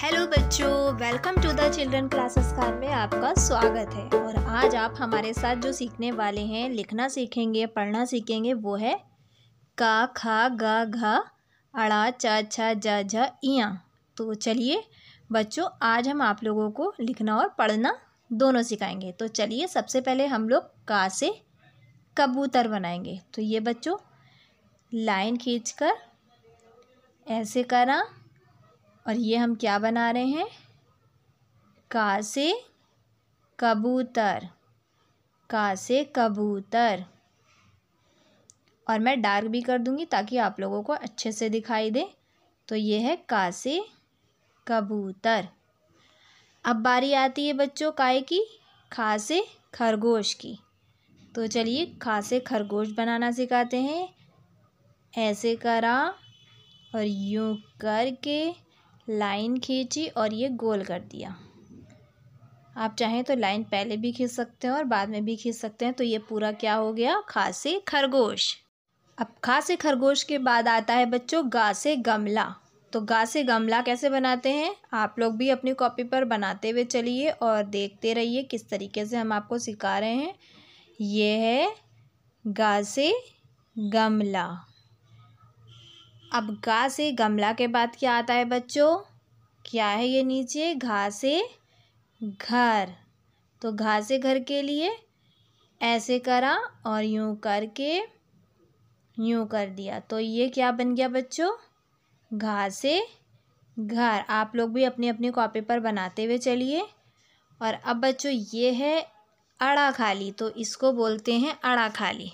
hello बच्चों welcome to the children classes कार में आपका स्वागत है और आज आप हमारे साथ जो सीखने वाले हैं लिखना सीखेंगे पढ़ना सीखेंगे वो है का खा गा घा अड़ा चा छा जा झा इया तो चलिए बच्चों आज हम आप लोगों को लिखना और पढ़ना दोनों सिखाएंगे तो चलिए सबसे पहले हम लोग का से कबूतर बनाएंगे तो ये बच्चों लाइन खींचकर ऐसे करा और ये हम क्या बना रहे हैं का से कबूतर का से कबूतर और मैं डार्क भी कर दूंगी ताकि आप लोगों को अच्छे से दिखाई दे तो ये है का से कबूतर अब बारी आती है बच्चों काय की खा से खरगोश की तो चलिए खा से खरगोश बनाना सिखाते हैं ऐसे करा और यूँ करके लाइन खींची और ये गोल कर दिया आप चाहें तो लाइन पहले भी खींच सकते हैं और बाद में भी खींच सकते हैं तो ये पूरा क्या हो गया खासे खरगोश अब खासे खरगोश के बाद आता है बच्चों गा से गमला तो गा से गमला कैसे बनाते हैं आप लोग भी अपनी कॉपी पर बनाते हुए चलिए और देखते रहिए किस तरीके से हम आपको सिखा रहे हैं ये है गा से गमला अब गा से गमला के बाद क्या आता है बच्चों क्या है ये नीचे घा से घर तो घा से घर के लिए ऐसे करा और यूँ करके यूँ कर दिया तो ये क्या बन गया बच्चों घा से घर आप लोग भी अपनी अपनी कॉपी पर बनाते हुए चलिए और अब बच्चों ये है अड़ा खाली तो इसको बोलते हैं अड़ा खाली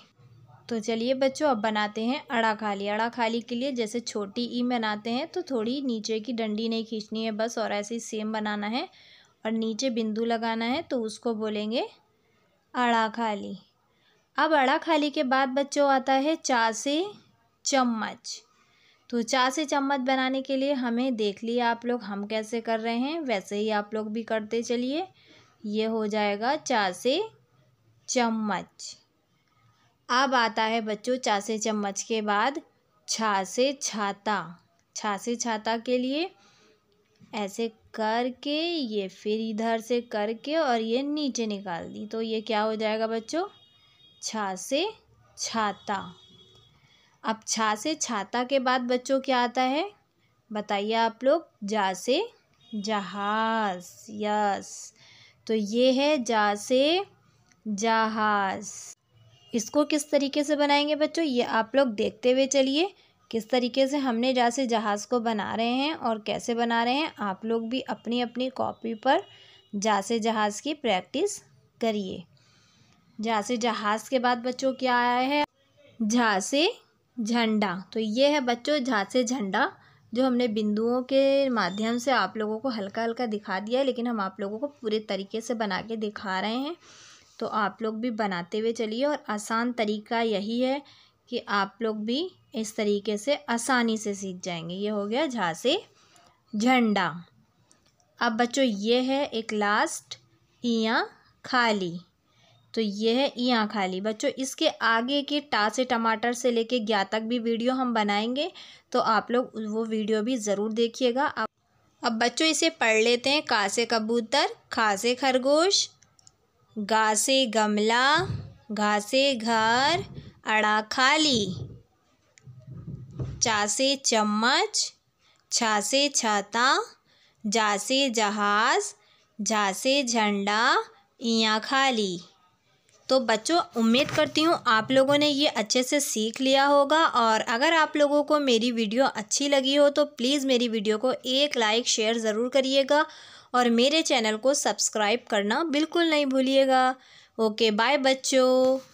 तो चलिए बच्चों अब बनाते हैं अड़ा खाली अड़ा खाली के लिए जैसे छोटी ई बनाते हैं तो थोड़ी नीचे की डंडी नहीं खींचनी है बस और ऐसे ही सेम बनाना है और नीचे बिंदु लगाना है तो उसको बोलेंगे अड़ा खाली अब अड़ा खाली के बाद बच्चों आता है चा से चम्मच तो चा से चम्मच बनाने के लिए हमें देख लिया आप लोग हम कैसे कर रहे हैं वैसे ही आप लोग भी करते चलिए ये हो जाएगा चा से चम्मच अब आता है बच्चों से चम्मच के बाद छा से छाता छा से छाता के लिए ऐसे करके ये फिर इधर से करके और ये नीचे निकाल दी तो ये क्या हो जाएगा बच्चों छा से छाता अब छा से छाता के बाद बच्चों क्या आता है बताइए आप लोग जा से जहाज यस तो ये है जा से जहाज़ इसको किस तरीके से बनाएंगे बच्चों ये आप लोग देखते हुए चलिए किस तरीके से हमने जैसे जहाज़ को बना रहे हैं और कैसे बना रहे हैं आप लोग भी अपनी अपनी कॉपी पर जैसे जहाज़ की प्रैक्टिस करिए जैसे जहाज़ के बाद बच्चों क्या आया है झांसे झंडा तो ये है बच्चों झांसे झंडा जो हमने बिंदुओं के माध्यम से आप लोगों को हल्का हल्का दिखा दिया है लेकिन हम आप लोगों को पूरे तरीके से बना के दिखा रहे हैं तो आप लोग भी बनाते हुए चलिए और आसान तरीका यही है कि आप लोग भी इस तरीके से आसानी से सीख जाएंगे ये हो गया झांसे झंडा अब बच्चों ये है एक लास्ट इया खाली तो ये है इया खाली बच्चों इसके आगे के टासे टमाटर से लेके गया तक भी वीडियो हम बनाएंगे तो आप लोग वो वीडियो भी ज़रूर देखिएगा अब अब बच्चों इसे पढ़ लेते हैं कासे कबूतर खासे खरगोश घासे गमला घा से घर अड़ा खाली चासे चम्मच छा से छाता जासे जहाज़ झा से झंडा इया खाली तो बच्चों उम्मीद करती हूँ आप लोगों ने ये अच्छे से सीख लिया होगा और अगर आप लोगों को मेरी वीडियो अच्छी लगी हो तो प्लीज़ मेरी वीडियो को एक लाइक शेयर ज़रूर करिएगा और मेरे चैनल को सब्सक्राइब करना बिल्कुल नहीं भूलिएगा ओके बाय बच्चों